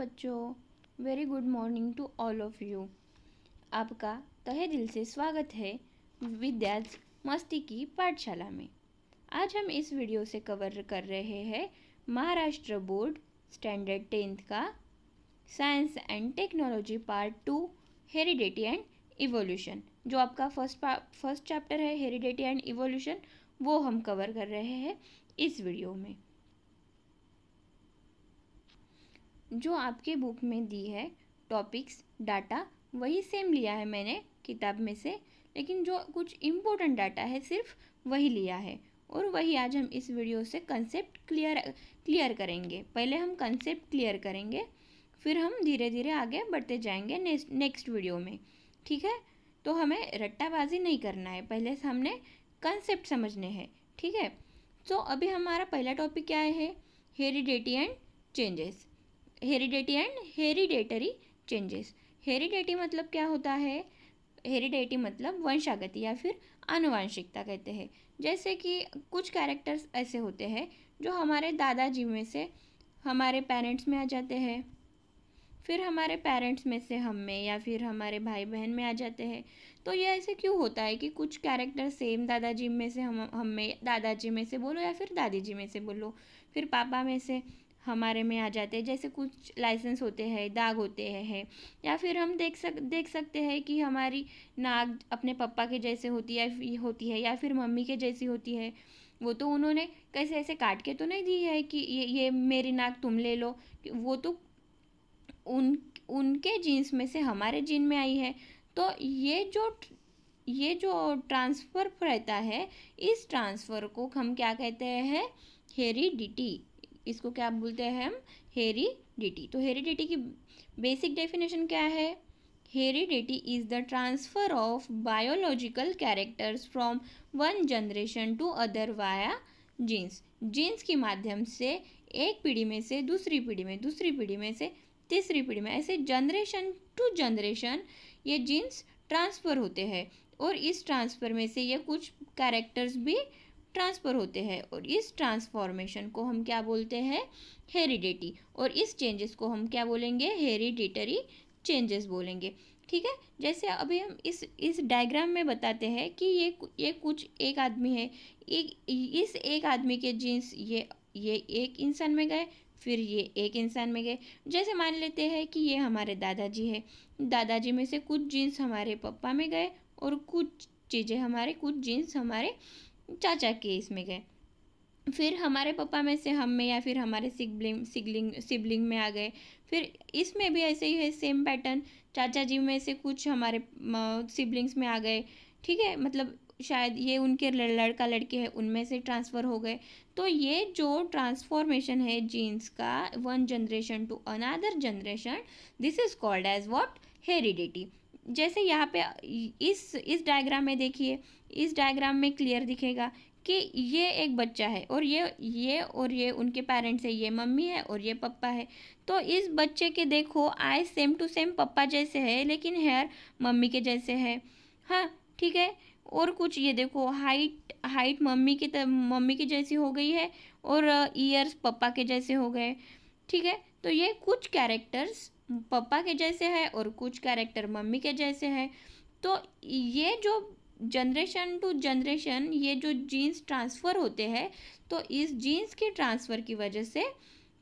बच्चों very good morning to all of you आपका तहे दिल से स्वागत है विद्यार्थ मस्ती की पाठशाला में आज हम इस वीडियो से कवर कर रहे हैं महाराष्ट्र बोर्ड स्टैंडर्ड टेंथ का science and technology part two heredity and evolution जो आपका फर्स्ट फर्स्ट चैप्टर है हेरिडेटी एंड इवोल्यूशन वो हम कवर कर रहे हैं इस वीडियो में जो आपके बुक में दी है टॉपिक्स डाटा वही सेम लिया है मैंने किताब में से लेकिन जो कुछ इम्पोर्टेंट डाटा है सिर्फ वही लिया है और वही आज हम इस वीडियो से कंसेप्ट क्लियर क्लियर करेंगे पहले हम कंसेप्ट क्लियर करेंगे फिर हम धीरे धीरे आगे बढ़ते जाएंगे नेक्स्ट नेक्स्ट वीडियो में ठीक है तो हमें रट्टाबाजी नहीं करना है पहले हमने कंसेप्ट समझने हैं ठीक है तो so, अभी हमारा पहला टॉपिक क्या है heredity and changes heredity and hereditary changes heredity मतलब क्या होता है हेरिडेटी मतलब वंशागति या फिर आनुवांशिकता कहते हैं जैसे कि कुछ कैरेक्टर्स ऐसे होते हैं जो हमारे दादाजी में से हमारे पेरेंट्स में आ जाते हैं फिर हमारे पेरेंट्स में से हम में या फिर हमारे भाई बहन में आ जाते हैं तो ये ऐसे क्यों होता है कि कुछ कैरेक्टर सेम दादाजी में से हम हम में दादाजी में से बोलो या फिर दादी जी में से बोलो फिर पापा में से हमारे में आ जाते हैं जैसे कुछ लाइसेंस होते हैं दाग होते हैं या फिर हम देख सक देख सकते हैं कि हमारी नाक अपने पापा के जैसे होती है होती है या फिर मम्मी के जैसी होती है वो तो उन्होंने कैसे ऐसे काट के तो नहीं दी है कि ये ये मेरी नाक तुम ले लो वो तो उन उनके जीन्स में से हमारे जीन में आई है तो ये जो ये जो ट्रांसफ़र रहता है इस ट्रांसफ़र को हम क्या कहते हैं हेरिडिटी इसको क्या बोलते हैं हम हेरिडिटी तो हेरिडिटी की बेसिक डेफिनेशन क्या है heredity is the transfer of biological characters from one generation to other via genes genes के माध्यम से एक पीढ़ी में से दूसरी पीढ़ी में दूसरी पीढ़ी में से तीसरी पीढ़ी में ऐसे जनरेशन टू जनरेशन ये जीन्स ट्रांसफ़र होते हैं और इस ट्रांसफ़र में से ये कुछ कैरेक्टर्स भी ट्रांसफ़र होते हैं और इस ट्रांसफॉर्मेशन को हम क्या बोलते हैं हेरिडेटी और इस चेंजेस को हम क्या बोलेंगे हेरिडिटरी चेंजेस बोलेंगे ठीक है जैसे अभी हम इस इस डायग्राम में बताते हैं कि ये ये कुछ एक आदमी है एक इस एक आदमी के जीन्स ये ये एक इंसान में गए फिर ये एक इंसान में गए जैसे मान लेते हैं कि ये हमारे दादाजी है दादाजी में से कुछ जीन्स हमारे पप्पा में गए और कुछ चीज़ें हमारे कुछ जीन्स हमारे चाचा के इसमें गए फिर हमारे पापा में से हम में या फिर हमारे सिबलिंग सिबलिंग सिबलिंग में आ गए फिर इसमें भी ऐसे ही है सेम पैटर्न चाचा जी में से कुछ हमारे सिबलिंग्स में आ गए ठीक है मतलब शायद ये उनके लड़का लड़के हैं उनमें से ट्रांसफ़र हो गए तो ये जो ट्रांसफॉर्मेशन है जीन्स का one generation to another generation this is called as what heredity जैसे यहाँ पे इस इस डायग्राम में देखिए इस डायग्राम में क्लियर दिखेगा कि ये एक बच्चा है और ये ये और ये उनके पेरेंट्स है ये मम्मी है और ये पप्पा है तो इस बच्चे के देखो आई सेम टू सेम पप्पा जैसे है लेकिन हेयर मम्मी के जैसे है हाँ ठीक है और कुछ ये देखो हाइट हाइट मम्मी की मम्मी की जैसी हो गई है और ईयर्स पप्पा के जैसे हो गए ठीक है तो ये कुछ कैरेक्टर्स पापा के जैसे है और कुछ कैरेक्टर मम्मी के जैसे है तो ये जो जनरेशन टू जनरेशन ये जो जीन्स ट्रांसफ़र होते हैं तो इस जीन्स के ट्रांसफ़र की वजह से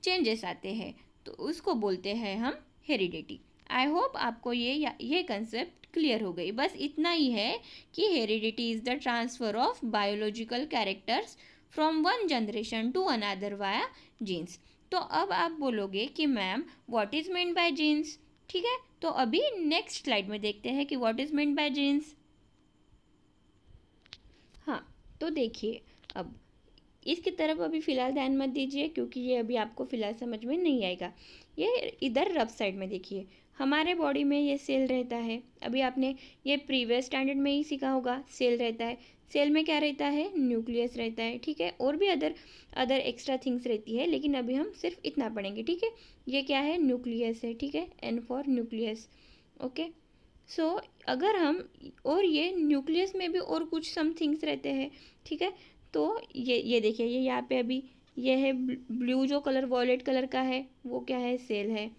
चेंजेस आते हैं तो उसको बोलते हैं हम हेरिडिटी आई होप आपको ये ये कंसेप्ट क्लियर हो गई बस इतना ही है कि heredity is the transfer of biological characters from one generation to another via genes तो अब आप बोलोगे कि ma'am what is meant by genes ठीक है तो अभी नेक्स्ट स्लाइड में देखते हैं कि what is meant by genes हाँ तो देखिए अब इसकी तरफ अभी फ़िलहाल ध्यान मत दीजिए क्योंकि ये अभी आपको फ़िलहाल समझ में नहीं आएगा ये इधर रफ साइड में देखिए हमारे बॉडी में ये सेल रहता है अभी आपने ये प्रीवियस स्टैंडर्ड में ही सीखा होगा सेल रहता है सेल में क्या रहता है न्यूक्लियस रहता है ठीक है और भी अदर अदर एक्स्ट्रा थिंग्स रहती है लेकिन अभी हम सिर्फ इतना पढ़ेंगे ठीक है ये क्या है न्यूक्लियस है ठीक है N for nucleus okay so so, अगर हम और ये न्यूक्लियस में भी और कुछ सम थिंग्स रहते हैं ठीक है तो ये ये देखिए ये यहाँ पे अभी ये है ब्लू जो कलर वॉलेट कलर का है वो क्या है सेल है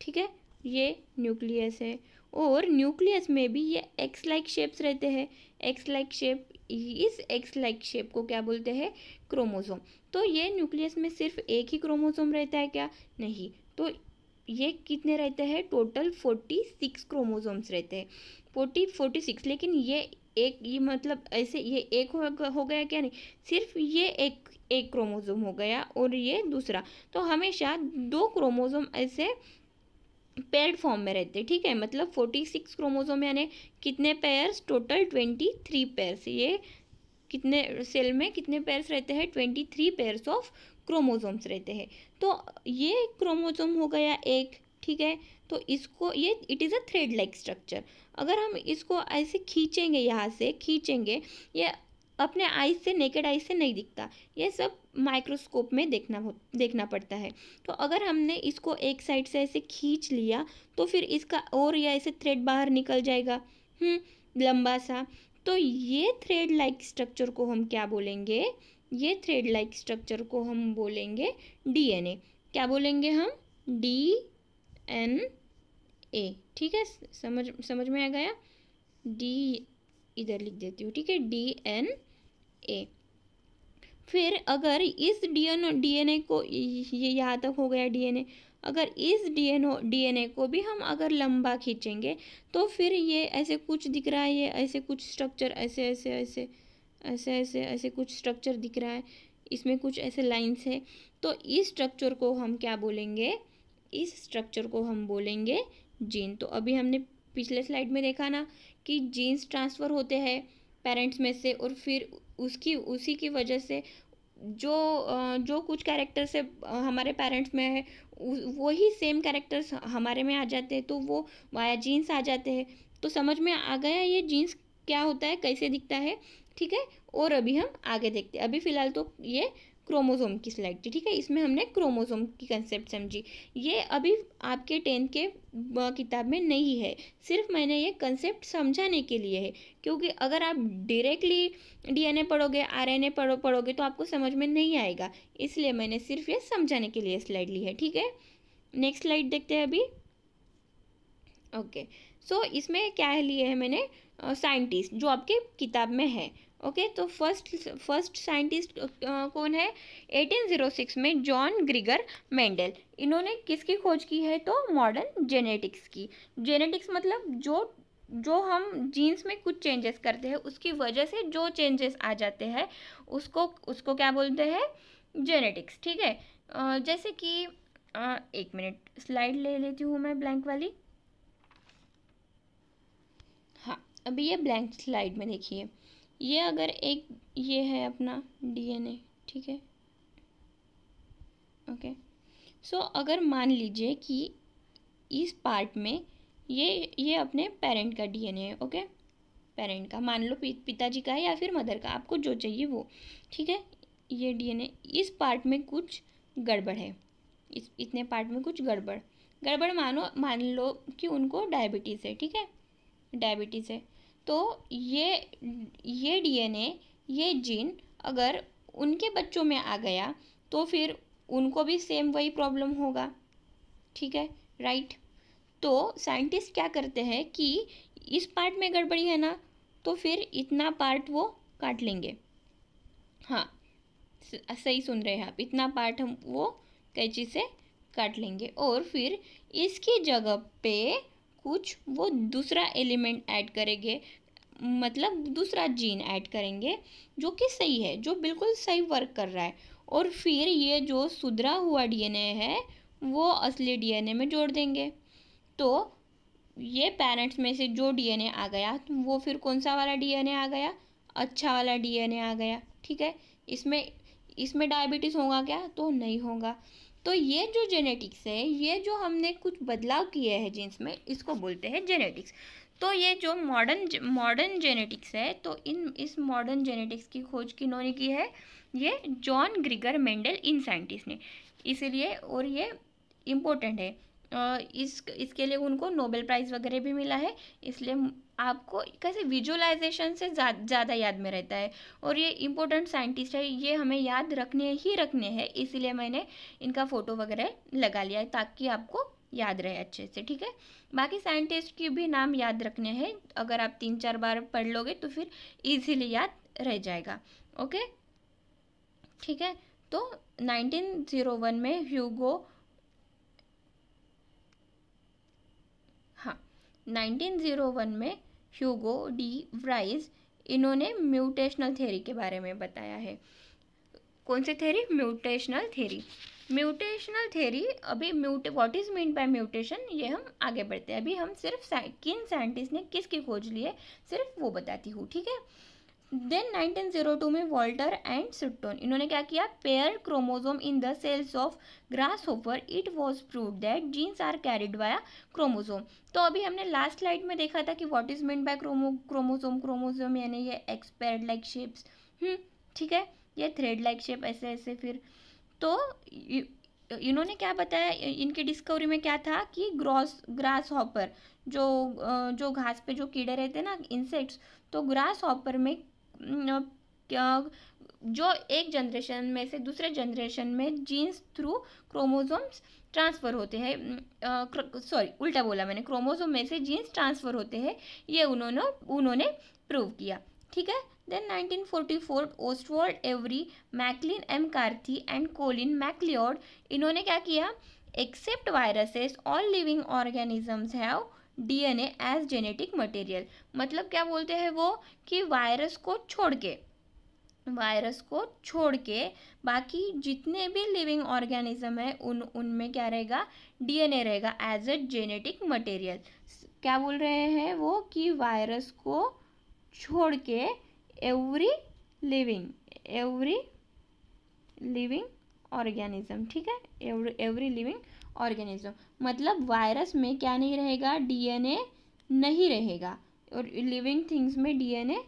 ठीक है ये न्यूक्लियस है और न्यूक्लियस में भी ये एक्स लाइक शेप्स रहते हैं एक्स लाइक शेप इस एक्स लाइक शेप को क्या बोलते हैं क्रोमोसोम तो ये न्यूक्लियस में सिर्फ एक ही क्रोमोसोम रहता है क्या नहीं तो ये कितने रहते हैं टोटल फोर्टी सिक्स क्रोमोसोम्स रहते हैं फोर्टी फोर्टी सिक्स लेकिन ये एक ये मतलब ऐसे ये एक हो, हो गया क्या नहीं सिर्फ ये एक एक क्रोमोसोम हो गया और ये दूसरा तो हमेशा दो क्रोमोसोम ऐसे पेयर्ड फॉर्म में रहते हैं ठीक है मतलब फोर्टी सिक्स क्रोमोजोम यानी कितने pairs total twenty three pairs ये कितने सेल में कितने पेयर्स रहते हैं twenty three pairs of chromosomes रहते हैं तो ये क्रोमोजोम हो गया एक ठीक है तो इसको ये it is a thread like structure अगर हम इसको ऐसे खींचेंगे यहाँ से खींचेंगे ये अपने आई से नेकेड आइज से नहीं दिखता ये सब माइक्रोस्कोप में देखना देखना पड़ता है तो अगर हमने इसको एक साइड से ऐसे खींच लिया तो फिर इसका और या ऐसे थ्रेड बाहर निकल जाएगा हम्म, लंबा सा तो ये थ्रेड लाइक स्ट्रक्चर को हम क्या बोलेंगे ये थ्रेड लाइक स्ट्रक्चर को हम बोलेंगे डी क्या बोलेंगे हम डी एन ए ठीक है समझ समझ में आ गया डी इधर लिख देती हूँ ठीक है डी एन ए फिर अगर इस एन डीएनए को ये यहाँ तक हो गया डीएनए अगर इस डीएनओ डीएनए को भी हम अगर लंबा खींचेंगे तो फिर ये ऐसे कुछ दिख रहा है ये ऐसे कुछ स्ट्रक्चर ऐसे ऐसे ऐसे ऐसे ऐसे ऐसे कुछ स्ट्रक्चर दिख रहा है इसमें कुछ ऐसे लाइंस है तो इस स्ट्रक्चर को हम क्या बोलेंगे इस स्ट्रक्चर को हम बोलेंगे जीन तो अभी हमने पिछले स्लाइड में देखा ना कि जीन्स ट्रांसफ़र होते हैं पेरेंट्स में से और फिर उसकी उसी की वजह से जो जो कुछ कैरेक्टर से हमारे पेरेंट्स में है वही सेम कैरेक्टर्स हमारे में आ जाते हैं तो वो वाया जीन्स आ जाते हैं तो समझ में आ गया ये जीन्स क्या होता है कैसे दिखता है ठीक है और अभी हम आगे देखते हैं अभी फ़िलहाल तो ये क्रोमोज़ोम की स्लाइड थी ठीक है इसमें हमने क्रोमोज़ोम की कंसेप्ट समझी ये अभी आपके टेंथ के किताब में नहीं है सिर्फ मैंने ये कंसेप्ट समझाने के लिए है क्योंकि अगर आप डायरेक्टली डीएनए पढ़ोगे आरएनए पढ़ो पढ़ोगे तो आपको समझ में नहीं आएगा इसलिए मैंने सिर्फ ये समझाने के लिए स्लाइड ली है ठीक है नेक्स्ट स्लाइड देखते हैं अभी ओके सो so, इसमें क्या लिए है मैंने साइंटिस्ट जो आपके किताब में है ओके तो फर्स्ट फर्स्ट साइंटिस्ट कौन है 1806 में जॉन ग्रिगर मेंडल इन्होंने किसकी खोज की है तो मॉडर्न जेनेटिक्स की जेनेटिक्स मतलब जो जो हम जीन्स में कुछ चेंजेस करते हैं उसकी वजह से जो चेंजेस आ जाते हैं उसको उसको क्या बोलते हैं जेनेटिक्स ठीक है जैसे कि एक मिनट स्लाइड ले लेती हूँ मैं ब्लैंक वाली हाँ अभी ये ब्लैंक स्लाइड में देखिए ये अगर एक ये है अपना डीएनए ठीक है ओके सो अगर मान लीजिए कि इस पार्ट में ये ये अपने पेरेंट का डीएनए है ओके पेरेंट का मान लो पिताजी का है या फिर मदर का आपको जो चाहिए वो ठीक है ये डीएनए इस पार्ट में कुछ गड़बड़ है इस इतने पार्ट में कुछ गड़बड़ गड़बड़ मानो मान लो कि उनको डायबिटीज़ है ठीक है डायबिटीज़ है तो ये ये डीएनए ये जीन अगर उनके बच्चों में आ गया तो फिर उनको भी सेम वही प्रॉब्लम होगा ठीक है राइट तो साइंटिस्ट क्या करते हैं कि इस पार्ट में गड़बड़ी है ना तो फिर इतना पार्ट वो काट लेंगे हाँ सही सुन रहे हैं आप इतना पार्ट हम वो कैची से काट लेंगे और फिर इसकी जगह पे कुछ वो दूसरा एलिमेंट ऐड करेंगे मतलब दूसरा जीन ऐड करेंगे जो कि सही है जो बिल्कुल सही वर्क कर रहा है और फिर ये जो सुधरा हुआ डीएनए है वो असली डीएनए में जोड़ देंगे तो ये पेरेंट्स में से जो डीएनए आ गया वो फिर कौन सा वाला डीएनए आ गया अच्छा वाला डीएनए आ गया ठीक है इसमें इसमें डायबिटीज़ होगा क्या तो नहीं होगा तो ये जो जेनेटिक्स है ये जो हमने कुछ बदलाव किए हैं जीन्स में इसको बोलते हैं जेनेटिक्स तो ये जो मॉडर्न मॉडर्न जेनेटिक्स है तो इन इस मॉडर्न जेनेटिक्स की खोज किन्होंने की है ये जॉन ग्रिगर मेंडल इन साइंटिस्ट ने इसलिए और ये इम्पोर्टेंट है इस इसके लिए उनको नोबेल प्राइज़ वगैरह भी मिला है इसलिए आपको कैसे विजुअलाइजेशन से ज़्यादा याद में रहता है और ये इम्पोर्टेंट साइंटिस्ट है ये हमें याद रखने ही रखने हैं इसीलिए मैंने इनका फ़ोटो वगैरह लगा लिया है ताकि आपको याद रहे अच्छे से ठीक है बाकी साइंटिस्ट की भी नाम याद रखने हैं अगर आप तीन चार बार पढ़ लोगे तो फिर ईजीली याद रह जाएगा ओके ठीक है तो नाइनटीन में ह्यूगो 1901 में ह्यूगो डी व्राइज इन्होंने म्यूटेशनल थ्योरी के बारे में बताया है कौन सी theory mutational theory mutational theory अभी म्यूटे what is mean by mutation ये हम आगे बढ़ते हैं अभी हम सिर्फ किन साइंटिस्ट ने किसकी खोज ली है सिर्फ वो बताती हूँ ठीक है देन 1902 में वॉल्टर एंड सुट्टोन इन्होंने क्या किया pair chromosome in the cells of grasshopper it was prove that genes are carried by chromosome तो अभी हमने लास्ट स्लाइड में देखा था कि what is made by chromo chromosome chromosome यानी ये एक्सपेयर लाइक शेप्स ठीक है ये थ्रेड लाइक शेप ऐसे ऐसे फिर तो इन्होंने क्या बताया इनकी डिस्कवरी में क्या था कि ग्रॉस ग्रास हॉपर जो जो घास पे जो कीड़े रहते हैं ना इंसेक्ट्स तो ग्रास हॉपर में जो एक जनरेशन में से दूसरे जनरेशन में जीन्स थ्रू क्रोमोसोम्स ट्रांसफ़र होते हैं सॉरी उल्टा बोला मैंने क्रोमोसोम में से जीन्स ट्रांसफ़र होते हैं ये उन्होंने उन्होंने प्रूव किया ठीक है then 1944 Oswald Avery Maclyn McCarty and Colin MacLeod इन्होंने क्या किया except viruses all living organisms have DNA as genetic material मतलब क्या बोलते हैं वो कि वायरस को छोड़ के वायरस को छोड़ के बाकी जितने भी लिविंग ऑर्गेनिज्म है उन उनमें क्या रहेगा डीएनए रहेगा एज ए जेनेटिक मटेरियल क्या बोल रहे हैं वो कि वायरस को छोड़ के every living every living organism ठीक है एवरी लिविंग ऑर्गेनिज्म मतलब वायरस में क्या नहीं रहेगा डीएनए नहीं रहेगा और लिविंग थिंग्स में डीएनए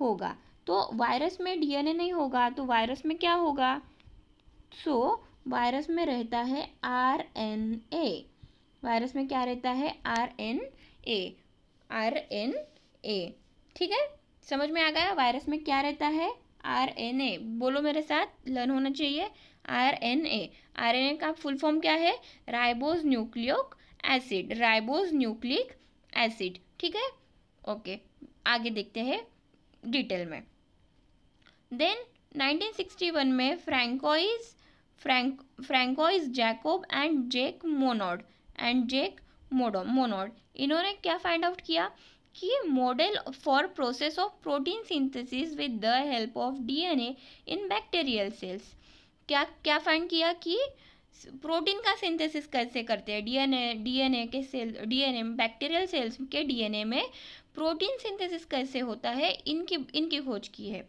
होगा तो वायरस में डीएनए नहीं होगा तो वायरस में क्या होगा सो so, वायरस में रहता है आर एन ए वायरस में क्या रहता है R N A R N A ठीक है समझ में आ गया वायरस में क्या रहता है आर एन ए बोलो मेरे साथ लर्न होना चाहिए R N A R N A का फुल फॉर्म क्या है ribose nucleic acid ribose nucleic acid ठीक है ओके आगे देखते हैं डिटेल में देन 1961 में François Frank François Jacob and Jacques Monod and Jacques Monod Monod इन्होंने क्या फाइंड आउट किया कि model for process of protein synthesis with the help of DNA in bacterial cells क्या क्या फाइंड किया कि प्रोटीन का सिंथेसिस कैसे करते हैं डीएनए डीएनए के सेल डीएनए बैक्टीरियल सेल्स के डीएनए में प्रोटीन सिंथेसिस कैसे होता है इनकी इनकी खोज की है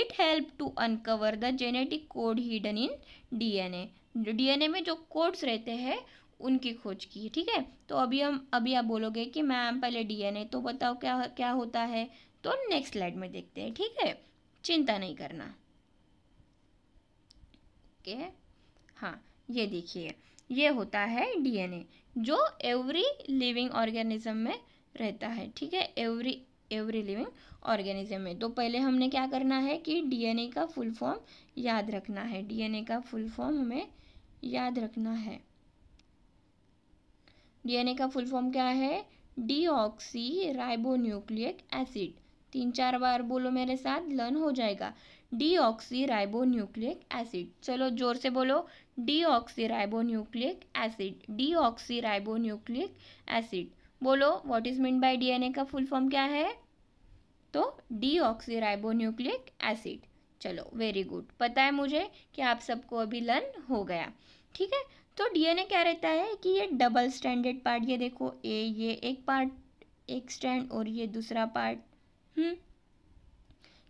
it help to uncover the genetic code hidden in DNA DNA में जो कोड्स रहते हैं उनकी खोज की ठीक है तो अभी हम अभी आप बोलोगे कि मैम पहले डीएनए तो बताओ क्या क्या होता है तो नेक्स्ट स्लाइड में देखते हैं ठीक है चिंता नहीं करना के हैं हाँ ये देखिए ये होता है डीएनए जो एवरी लिविंग ऑर्गेनिज्म में रहता है ठीक है एवरी एवरी लिविंग ऑर्गेनिज्म में तो पहले हमने क्या करना है कि डीएनए का फुल फॉर्म याद रखना है डीएनए का फुल फॉर्म हमें याद रखना है डीएनए का फुल फॉर्म क्या है डीऑक्सी राइबोन्यूक्लिक एसिड तीन चार बार बोलो मेरे साथ लर्न हो जाएगा न्यूक्लिक एसिड चलो जोर से बोलो न्यूक्लिक एसिड न्यूक्लिक एसिड बोलो what is mean by DNA का फुल फॉर्म क्या है तो न्यूक्लिक एसिड चलो वेरी गुड पता है मुझे कि आप सबको अभी लर्न हो गया ठीक है तो डीएनए क्या रहता है कि ये डबल स्टैंडर्ड पार्ट ये देखो ए ये एक पार्ट एक स्टैंड और ये दूसरा पार्ट हम्म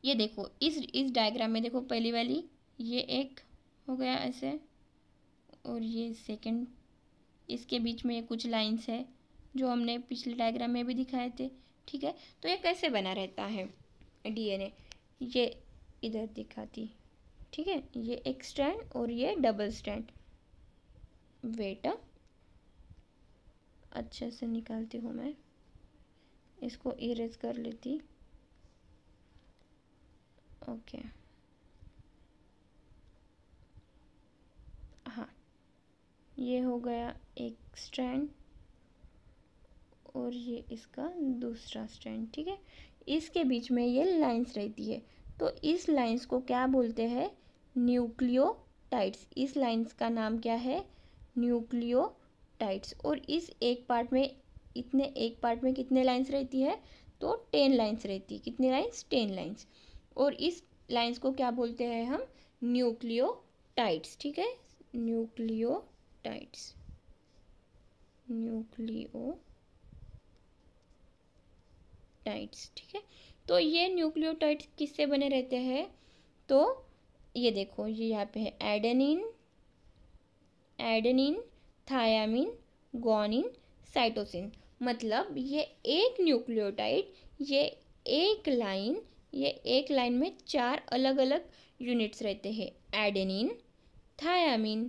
ये देखो इस इस डायग्राम में देखो पहली वाली ये एक हो गया ऐसे और ये सेकंड इसके बीच में कुछ लाइंस है जो हमने पिछले डायग्राम में भी दिखाए थे ठीक है तो ये कैसे बना रहता है डीएनए ये इधर दिखाती ठीक है ये एक स्टैंड और ये डबल स्टैंड वेट अच्छे से निकालती हूँ मैं इसको इरेज कर लेती ओके हाँ ये हो गया एक स्टैंड और ये इसका दूसरा स्टैंड ठीक है इसके बीच में ये लाइंस रहती है तो इस लाइंस को क्या बोलते हैं न्यूक्लियोटाइड्स इस लाइंस का नाम क्या है न्यूक्लियोटाइड्स और इस एक पार्ट में इतने एक पार्ट में कितने लाइंस रहती है तो टेन लाइंस रहती है कितने लाइंस टेन लाइंस और इस लाइंस को क्या बोलते हैं हम न्यूक्लियोटाइड्स ठीक है न्यूक्लियोटाइड्स टाइट्स ठीक है तो ये न्यूक्लियोटाइड्स किससे बने रहते हैं तो ये देखो ये यहाँ पे है adenine adenine thymine guanine cytosine मतलब ये एक न्यूक्लियोटाइड ये एक लाइन ये एक लाइन में चार अलग अलग यूनिट्स रहते हैं adenine thymine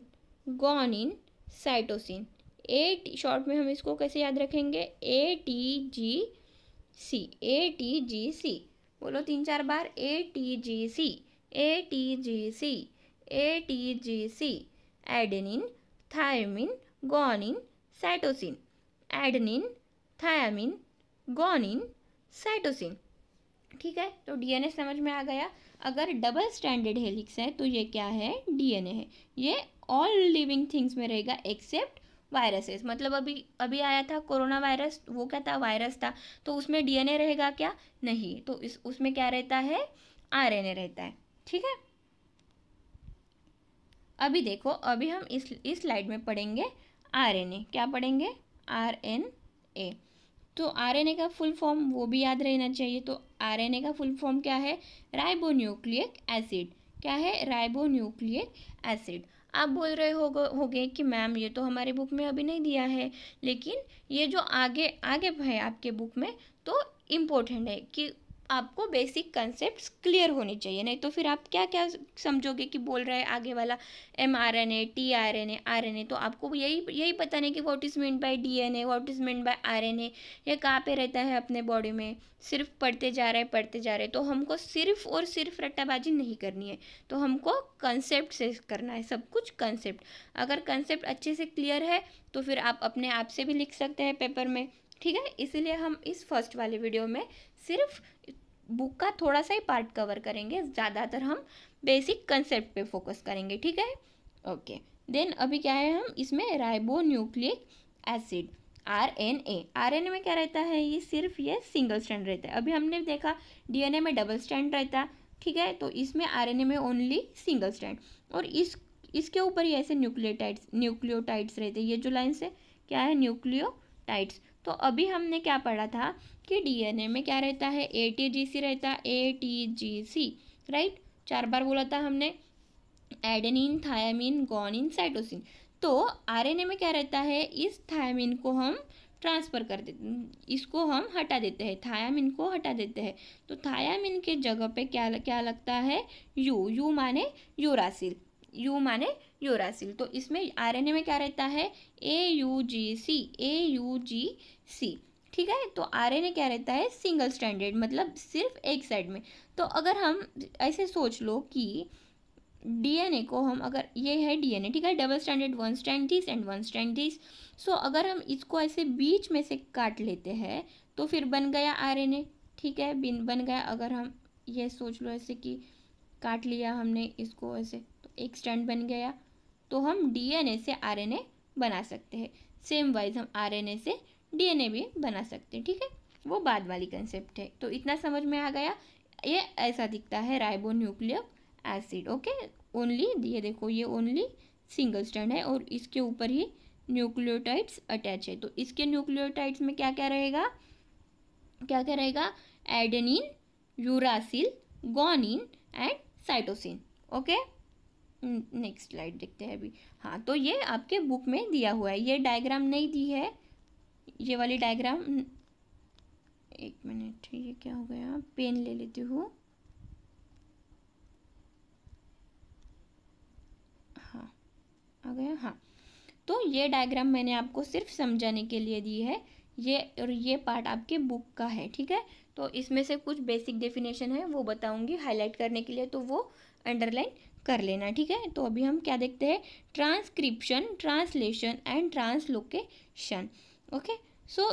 guanine cytosine A T short में हम इसको कैसे याद रखेंगे ए T G C A T G सी बोलो तीन चार बार A T G C A T G C A T G C adenine thymine guanine cytosine adenine thymine guanine cytosine ठीक है तो डीएनए समझ में आ गया अगर डबल स्टैंडर्ड हेलिक्स है तो ये क्या है डीएनए है ये ऑल लिविंग थिंग्स में रहेगा एक्सेप्ट वायरसेस मतलब अभी अभी आया था कोरोना वायरस वो क्या था वायरस था तो उसमें डीएनए रहेगा क्या नहीं तो इस उसमें क्या रहता है आरएनए रहता है ठीक है अभी देखो अभी हम इस इस स्लाइड में पढ़ेंगे आर क्या पढ़ेंगे ए तो आरएनए का फुल फॉर्म वो भी याद रहना चाहिए तो आरएनए का फुल फॉर्म क्या है राइबोन्यूक्लिक एसिड क्या है राइबोन्यूक्लिक एसिड आप बोल रहे हो गए कि मैम ये तो हमारे बुक में अभी नहीं दिया है लेकिन ये जो आगे आगे है आपके बुक में तो इम्पोर्टेंट है कि आपको बेसिक कंसेप्ट क्लियर होने चाहिए नहीं तो फिर आप क्या क्या समझोगे कि बोल रहा है आगे वाला M R N A T R N A R N A तो आपको यही यही पता नहीं कि what is meant by D N A what is meant by R N A ये कहाँ पर रहता है अपने बॉडी में सिर्फ पढ़ते जा रहे पढ़ते जा रहे तो हमको सिर्फ और सिर्फ रट्टाबाजी नहीं करनी है तो हमको कंसेप्ट से करना है सब कुछ कंसेप्ट अगर कंसेप्ट अच्छे से क्लियर है तो फिर आप अपने आप से भी लिख सकते हैं पेपर में ठीक है इसीलिए हम इस फर्स्ट वाले वीडियो में सिर्फ बुक का थोड़ा सा ही पार्ट कवर करेंगे ज़्यादातर हम बेसिक कंसेप्ट पे फोकस करेंगे ठीक है ओके देन अभी क्या है हम इसमें ribo nucleic acid R N A R N A में क्या रहता है ये सिर्फ ये सिंगल स्टैंड रहता है अभी हमने देखा डी एन ए में डबल स्टैंड रहता है ठीक है तो इसमें आर एन ए में ओनली सिंगल स्टैंड और इस इसके ऊपर ही ऐसे न्यूक्लियोटाइड्स न्यूक्लियोटाइड्स रहते हैं ये जो लाइन से क्या है न्यूक्लियोटाइड्स तो अभी हमने क्या पढ़ा था कि डीएनए में क्या रहता है ए टी जी सी रहता है ए टी जी सी राइट चार बार बोला था हमने एडेनिन थायामिन गोनिन साइटोसिन तो आरएनए में क्या रहता है इस थायामिन को हम ट्रांसफ़र कर देते इसको हम हटा देते हैं थायामिन को हटा देते हैं तो थायामिन के जगह पे क्या क्या लगता है यू यू माने यूरासिल यू माने यूरासिल तो इसमें आरएनए में क्या रहता है ए you ji C A you जी सी ठीक है तो आर एन ए क्या रहता है सिंगल स्टैंडर्ड मतलब सिर्फ एक साइड में तो अगर हम ऐसे सोच लो कि डीएनए को हम अगर ये है डीएनए ठीक है double standard one strands and one strands so अगर हम इसको ऐसे बीच में से काट लेते हैं तो फिर बन गया आरएनए ठीक है बिन बन गया अगर हम ये सोच लो ऐसे कि काट लिया हमने इसको ऐसे तो एक स्टैंड बन गया तो हम डीएनए से आरएनए बना सकते हैं सेम वाइज हम आरएनए से डीएनए भी बना सकते हैं ठीक है वो बाद वाली कंसेप्ट है तो इतना समझ में आ गया ये ऐसा दिखता है ribo nuclear acid okay only ये देखो ये ओनली सिंगल स्टैंड है और इसके ऊपर ही न्यूक्लियोटाइड्स अटैच है तो इसके न्यूक्लियोटाइड्स में क्या क्या रहेगा क्या क्या रहेगा adenine uracil guanine and cytosine okay next slide देखते हैं अभी हाँ तो ये आपके बुक में दिया हुआ है ये डायग्राम नहीं दी है ये वाली डायग्राम एक मिनट ये क्या हो गया पेन ले लेती हूँ हाँ आ गया हाँ तो ये डायग्राम मैंने आपको सिर्फ समझाने के लिए दी है ये और ये पार्ट आपके बुक का है ठीक है तो इसमें से कुछ बेसिक डेफिनेशन है वो बताऊंगी हाईलाइट करने के लिए तो वो अंडरलाइन कर लेना ठीक है तो अभी हम क्या देखते हैं transcription translation and translocation okay so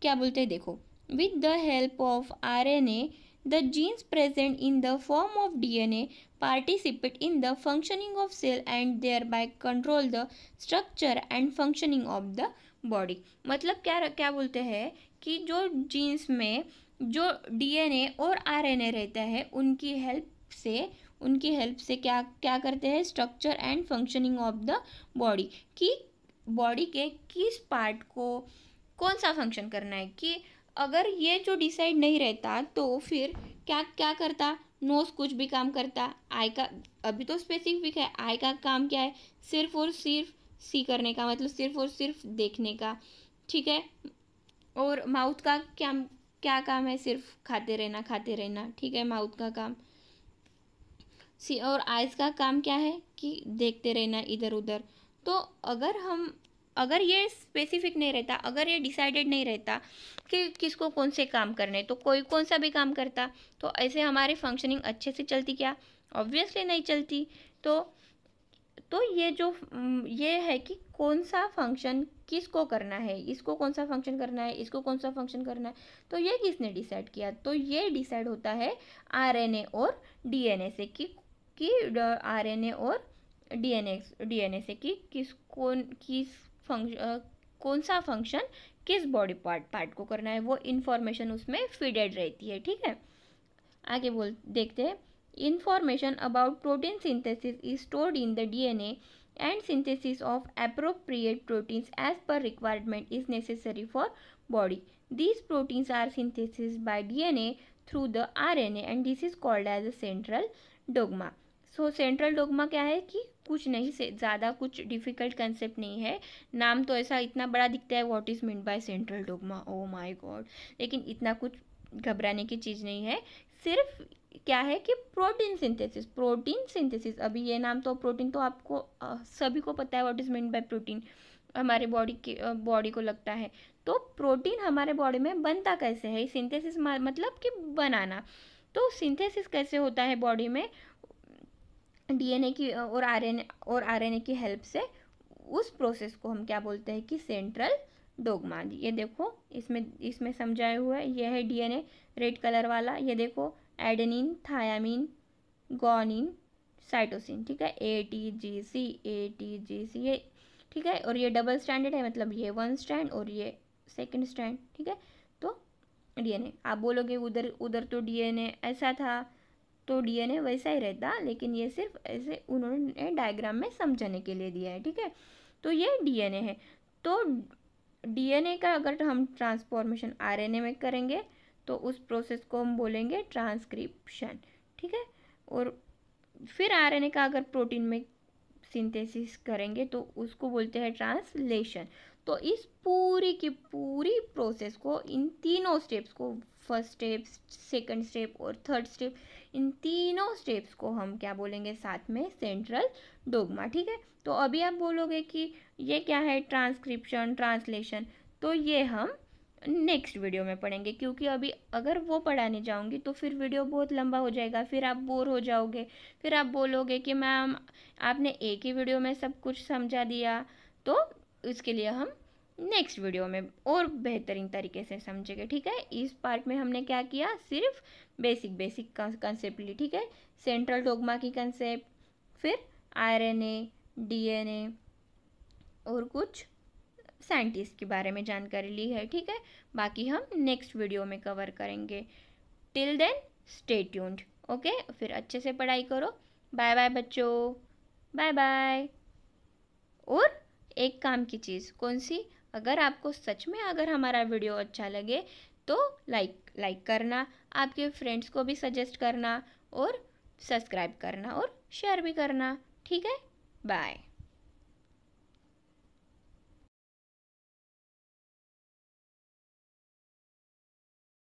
क्या बोलते हैं देखो with the help of R N A the genes present in the form of D N A participate in the functioning of cell and thereby control the structure and functioning of the body मतलब क्या क्या बोलते हैं कि जो jeans में जो D N ए और आर एन ए रहता है उनकी हेल्प से उनकी हेल्प से क्या क्या करते हैं structure and functioning of the body कि बॉडी के किस पार्ट को कौन सा फंक्शन करना है कि अगर ये जो डिसाइड नहीं रहता तो फिर क्या क्या करता नोज कुछ भी काम करता आई का अभी तो स्पेसिफिक है आई का काम क्या है सिर्फ और सिर्फ सी करने का मतलब सिर्फ और सिर्फ देखने का ठीक है और माउथ का क्या क्या काम है सिर्फ खाते रहना खाते रहना ठीक है माउथ का काम सी और आइज़ का काम क्या है कि देखते रहना इधर उधर तो अगर हम अगर ये स्पेसिफिक नहीं रहता अगर ये डिसाइडेड नहीं रहता कि किसको कौन से काम करने तो कोई कौन सा भी काम करता तो ऐसे हमारी फंक्शनिंग अच्छे से चलती क्या ऑब्वियसली नहीं चलती तो तो ये जो ये है कि कौन सा फंक्शन किसको करना है इसको कौन सा फंक्शन करना है इसको कौन सा फंक्शन करना है तो ये किसने डिसाइड किया तो ये डिसाइड होता है आरएनए और डीएनए से कि कि आरएनए और डीएनए डीएनए से कि किस कौन किस फंक्शन कौन सा फंक्शन किस बॉडी पार्ट पार्ट को करना है वो इन्फॉर्मेशन उसमें फीडेड रहती है ठीक है आगे बोल देखते हैं information about protein synthesis is stored in the DNA and synthesis of appropriate proteins as per requirement is necessary for body these proteins are synthesis N A through the R RNA and this is called as a central dogma so central dogma क्या है कि कुछ नहीं से ज़्यादा कुछ difficult concept नहीं है नाम तो ऐसा इतना बड़ा दिखता है what is mean by central dogma oh my God लेकिन इतना कुछ घबराने की चीज़ नहीं है सिर्फ क्या है कि प्रोटीन सिंथेसिस प्रोटीन सिंथेसिस अभी ये नाम तो प्रोटीन तो आपको सभी को पता है what is mean by protein हमारे बॉडी के बॉडी को लगता है तो प्रोटीन हमारे बॉडी में बनता कैसे है सिंथेसिस मतलब कि बनाना तो सिंथेसिस कैसे होता है बॉडी में डीएनए की और आरएनए और आरएनए की हेल्प से उस प्रोसेस को हम क्या बोलते हैं कि सेंट्रल डोगमा ये देखो इसमें इसमें समझाया हुआ है यह है डीएनए रेड कलर वाला ये देखो एडेनिन थायामिन गोनिन साइटोसिन ठीक है ए T G C A T G सी ये ठीक है और ये डबल स्टैंडर्ड है मतलब ये वन स्टैंड और ये सेकेंड स्टैंड ठीक है तो डीएनए आप बोलोगे उधर उधर तो डीएनए ऐसा था तो डीएनए वैसा ही रहता लेकिन ये सिर्फ ऐसे उन्होंने डायग्राम में समझाने के लिए दिया है ठीक है तो ये डीएनए है तो डीएनए का अगर हम ट्रांसफॉर्मेशन आरएनए में करेंगे तो उस प्रोसेस को हम बोलेंगे ट्रांसक्रिप्शन ठीक है और फिर आरएनए का अगर प्रोटीन में सिंथेसिस करेंगे तो उसको बोलते हैं ट्रांसलेशन तो इस पूरी की पूरी प्रोसेस को इन तीनों स्टेप्स को फर्स्ट स्टेप सेकंड स्टेप और थर्ड स्टेप इन तीनों स्टेप्स को हम क्या बोलेंगे साथ में सेंट्रल डोगमा ठीक है तो अभी आप बोलोगे कि ये क्या है ट्रांसक्रिप्शन ट्रांसलेशन तो ये हम नेक्स्ट वीडियो में पढ़ेंगे क्योंकि अभी अगर वो पढ़ाने जाऊंगी तो फिर वीडियो बहुत लंबा हो जाएगा फिर आप बोर हो जाओगे फिर आप बोलोगे कि मैम आपने एक ही वीडियो में सब कुछ समझा दिया तो इसके लिए हम नेक्स्ट वीडियो में और बेहतरीन तरीके से समझेंगे ठीक है इस पार्ट में हमने क्या किया सिर्फ बेसिक बेसिक कंसेप्ट ली ठीक है सेंट्रल डोगमा की कंसेप्ट फिर आरएनए डीएनए और कुछ साइंटिस्ट के बारे में जानकारी ली है ठीक है बाकी हम नेक्स्ट वीडियो में कवर करेंगे till then stay tuned okay फिर अच्छे से पढ़ाई करो बाय बाय बच्चों बाय बाय और एक काम की चीज़ कौन सी अगर आपको सच में अगर हमारा वीडियो अच्छा लगे तो लाइक लाइक करना आपके फ्रेंड्स को भी सजेस्ट करना और सब्सक्राइब करना और शेयर भी करना ठीक है बाय